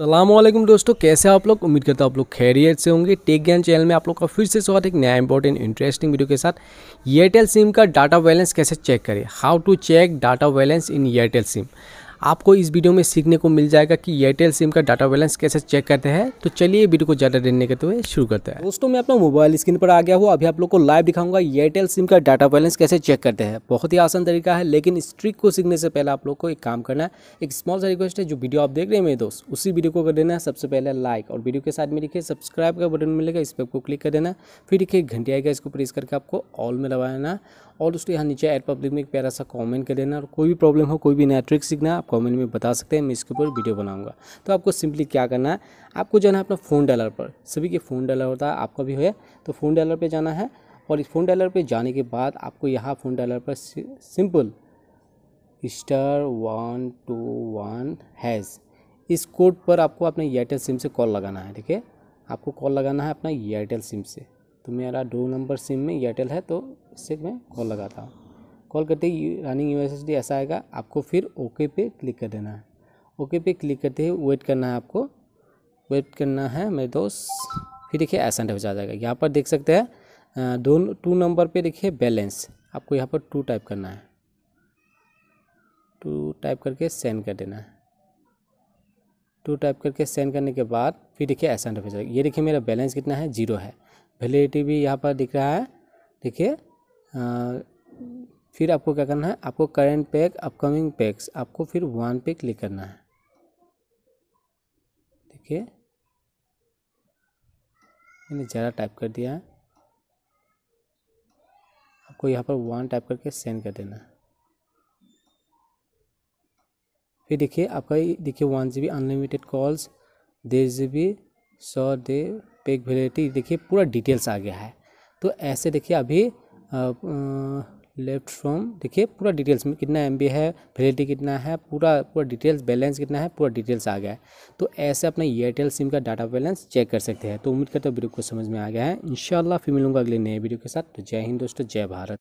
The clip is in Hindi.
वालेकुम दोस्तों कैसे आप लोग उम्मीद करता हूँ आप लोग खैरियत से होंगे टेक ज्ञान चैनल में आप लोग का फिर से स्वागत एक नया इंपॉर्टेंट इंटरेस्टिंग वीडियो के साथ एयरटेल सिम का डाटा बैलेंस कैसे चेक करें how to check data balance in Airtel SIM आपको इस वीडियो में सीखने को मिल जाएगा कि एयरटेल सिम का डाटा बैलेंस कैसे चेक करते हैं तो चलिए वीडियो को ज़्यादा देने के हुए शुरू करते हैं दोस्तों मैं अपना मोबाइल स्क्रीन पर आ गया हूँ अभी आप लोग को लाइव दिखाऊंगा एयरटेल सिम का डाटा बैलेंस कैसे चेक करते हैं बहुत ही आसान तरीका है लेकिन इस ट्रिक को सीखने से पहले आप लोग को एक काम करना है एक स्मॉल सा रिक्वेस्ट है जो वीडियो आप देख रहे हैं मेरे दोस्त उसी वीडियो को कर देना है सबसे पहले लाइक और वीडियो के साथ में लिखे सब्सक्राइब का बटन मिलेगा इस पर आपको क्लिक कर देना फिर देखिए घंटी आएगा इसको प्रेस करके आपको ऑल में लगाना और दोस्तों यहाँ नीचे एड पब्लिक में एक प्यारा सा कॉमेंट कर देना और कोई भी प्रॉब्लम हो कोई भी नया ट्रिक सीखना है कमेंट में बता सकते हैं मैं इसके ऊपर वीडियो बनाऊंगा तो आपको सिंपली क्या करना है आपको जाना है अपना फ़ोन डायलर पर सभी के फ़ोन डायलर होता है आपका भी हो तो फ़ोन डायलर पर जाना है और इस फ़ोन डायलर पर जाने के बाद आपको यहाँ फ़ोन डायलर पर simple star one two one hash इस कोड पर आपको अपने एयरटेल सिम से कॉल लगाना है ठीक है आपको कॉल लगाना है अपना एयरटेल सिम से तो मेरा दो नंबर सिम में एयरटेल है तो इससे मैं कॉल लगाता हूँ कॉल करते ही रनिंग यू ऐसा आएगा आपको फिर ओके पे क्लिक कर देना है ओके पे क्लिक करते ही वेट करना है आपको वेट करना है मेरे दोस्त फिर देखिए ऐसा हो जाएगा यहाँ पर देख सकते हैं दोनों टू नंबर पे देखिए बैलेंस आपको यहाँ पर टू टाइप करना है टू टाइप करके सेंड कर देना है टू टाइप करके सेंड करने के बाद फिर देखिए ऐसा हो जाएगा ये देखिए मेरा बैलेंस कितना है जीरो है वेलिडिटी भी यहाँ पर दिख रहा है देखिए फिर आपको क्या करना है आपको करेंट पैक अपकमिंग पैक्स आपको फिर वन पे क्लिक करना है देखिए मैंने ज़्यादा टाइप कर दिया है आपको यहाँ पर वन टाइप करके सेंड कर देना है फिर देखिए आपका देखिए one G B unlimited calls डेढ़ जी बी सौ डे पैक वैलिडिटी देखिए पूरा डिटेल्स आ गया है तो ऐसे देखिए अभी आ, आ, लेफ्ट फ्रॉम देखिए पूरा डिटेल्स में कितना एम है वैलिडिटी कितना है पूरा पूरा डिटेल्स बैलेंस कितना है पूरा डिटेल्स आ गया है तो ऐसे अपना एयरटेल सिम का डाटा बैलेंस चेक कर सकते हैं तो उम्मीद करते हैं वीडियो को समझ में आ गया है शाला फिर मिलूंगा अगले नए वीडियो के साथ तो जय हिंद दोस्तों जय भारत